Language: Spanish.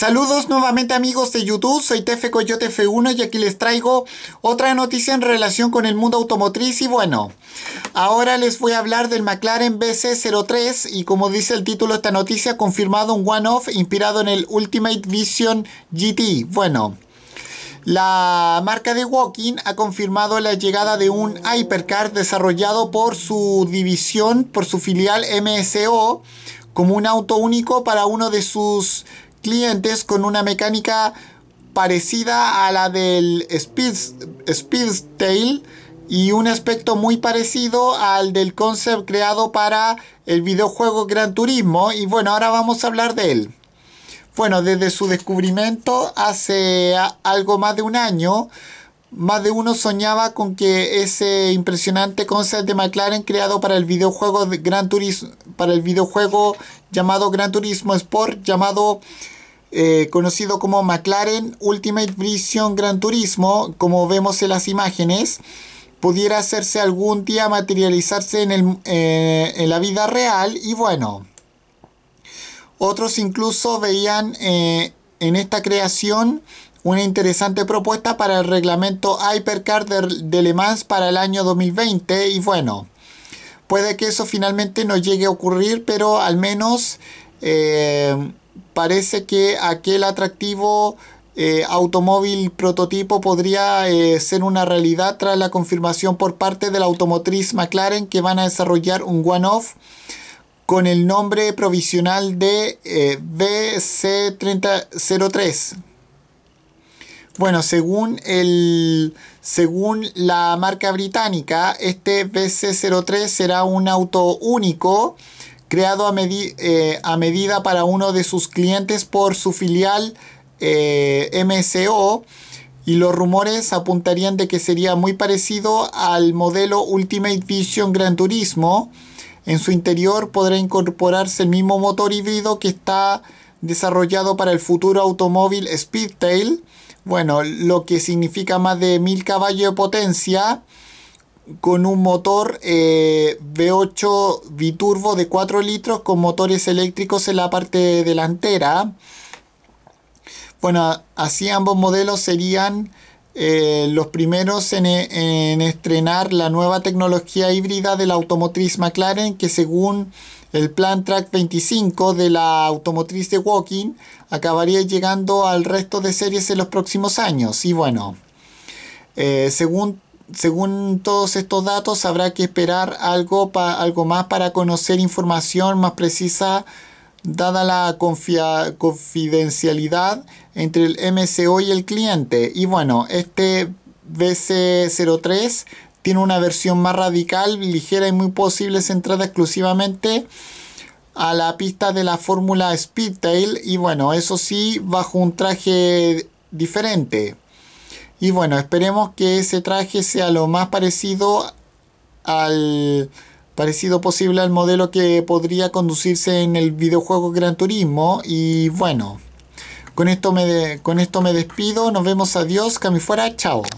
Saludos nuevamente amigos de YouTube, soy Tefe Coyote F1 y aquí les traigo otra noticia en relación con el mundo automotriz y bueno, ahora les voy a hablar del McLaren BC03 y como dice el título esta noticia, ha confirmado un one-off inspirado en el Ultimate Vision GT. Bueno, la marca de Walking ha confirmado la llegada de un hypercar desarrollado por su división, por su filial MSO, como un auto único para uno de sus clientes con una mecánica parecida a la del Speed Speed Tail y un aspecto muy parecido al del concept creado para el videojuego Gran Turismo y bueno, ahora vamos a hablar de él. Bueno, desde su descubrimiento hace algo más de un año, más de uno soñaba con que ese impresionante concept de McLaren creado para el videojuego Gran Turismo, para el videojuego llamado Gran Turismo Sport, llamado eh, conocido como McLaren Ultimate Vision Gran Turismo, como vemos en las imágenes, pudiera hacerse algún día materializarse en, eh, la vida real y bueno, otros incluso veían eh, en esta creación una interesante propuesta para el reglamento Hypercar de, de Le Mans para el año 2020 y bueno, puede que eso finalmente no llegue a ocurrir, pero al menos parece que aquel atractivo eh, automóvil prototipo podría eh, ser una realidad tras la confirmación por parte de la automotriz McLaren que van a desarrollar un one-off con el nombre provisional de eh, BC3003. Bueno, según, el, según la marca británica, este BC03 será un auto único creado eh, a, medida para uno de sus clientes por su filial eh, MSO. y los rumores apuntarían de que sería muy parecido al modelo Ultimate Vision Gran Turismo. En su interior podrá incorporarse el mismo motor híbrido que está desarrollado para el futuro automóvil Speedtail, bueno, lo que significa más de 1000 caballos de potencia con un motor eh, V8 biturbo de 4 litros con motores eléctricos en la parte delantera. Bueno, así ambos modelos serían eh, los primeros e, en, estrenar la nueva tecnología híbrida de la automotriz McLaren que según el plan Track 25 de la automotriz de Walking acabaría llegando al resto de series en los próximos años. Y bueno, eh, según según todos estos datos, habrá que esperar algo, algo más para conocer información más precisa, dada la confidencialidad entre el MCO y el cliente. Y bueno, este BC03 tiene una versión más radical, ligera y muy posible centrada exclusivamente a la pista de la fórmula Speedtail y bueno, eso sí, bajo un traje diferente. Y bueno, esperemos que ese traje sea lo más parecido al parecido posible al modelo que podría conducirse en el videojuego Gran Turismo y bueno, con esto me con esto me despido, nos vemos, adiós, cami fuera, chao.